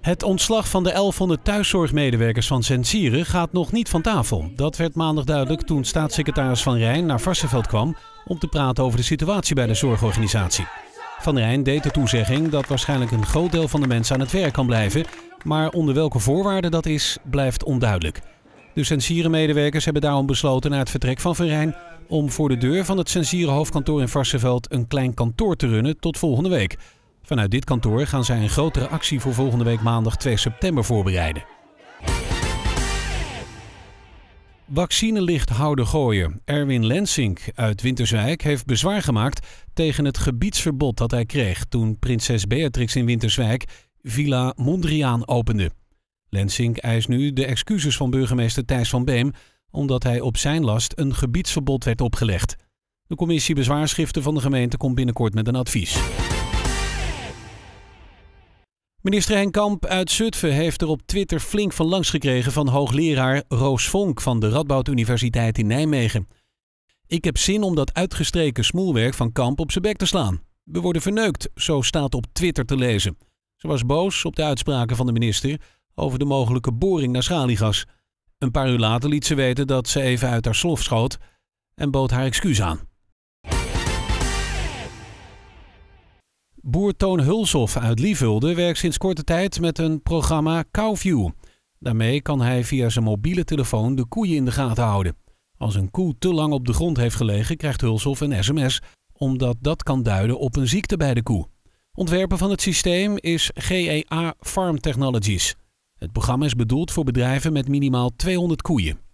Het ontslag van de 1100 thuiszorgmedewerkers van Sensire gaat nog niet van tafel. Dat werd maandag duidelijk toen staatssecretaris Van Rijn naar Varsseveld kwam om te praten over de situatie bij de zorgorganisatie. Van Rijn deed de toezegging dat waarschijnlijk een groot deel van de mensen aan het werk kan blijven, maar onder welke voorwaarden dat is, blijft onduidelijk. De sensire medewerkers hebben daarom besloten na het vertrek van Van Rijn om voor de deur van het sensire hoofdkantoor in Varsseveld een klein kantoor te runnen tot volgende week. Vanuit dit kantoor gaan zij een grotere actie voor volgende week maandag 2 september voorbereiden. houden gooien. Erwin Lensink uit Winterswijk heeft bezwaar gemaakt tegen het gebiedsverbod dat hij kreeg toen prinses Beatrix in Winterswijk Villa Mondriaan opende. Lensink eist nu de excuses van burgemeester Thijs van Beem omdat hij op zijn last een gebiedsverbod werd opgelegd. De commissie bezwaarschriften van de gemeente komt binnenkort met een advies. Minister Henk Kamp uit Zutphen heeft er op Twitter flink van langs gekregen van hoogleraar Roos Vonk van de Radboud Universiteit in Nijmegen. Ik heb zin om dat uitgestreken smoelwerk van Kamp op zijn bek te slaan. We worden verneukt, zo staat op Twitter te lezen. Ze was boos op de uitspraken van de minister over de mogelijke boring naar schaliegas. Een paar uur later liet ze weten dat ze even uit haar slof schoot en bood haar excuus aan. Boer Toon Hulshoff uit Lievelde werkt sinds korte tijd met een programma Cowview. Daarmee kan hij via zijn mobiele telefoon de koeien in de gaten houden. Als een koe te lang op de grond heeft gelegen, krijgt Hulshoff een sms, omdat dat kan duiden op een ziekte bij de koe. Ontwerper van het systeem is GEA Farm Technologies. Het programma is bedoeld voor bedrijven met minimaal 200 koeien.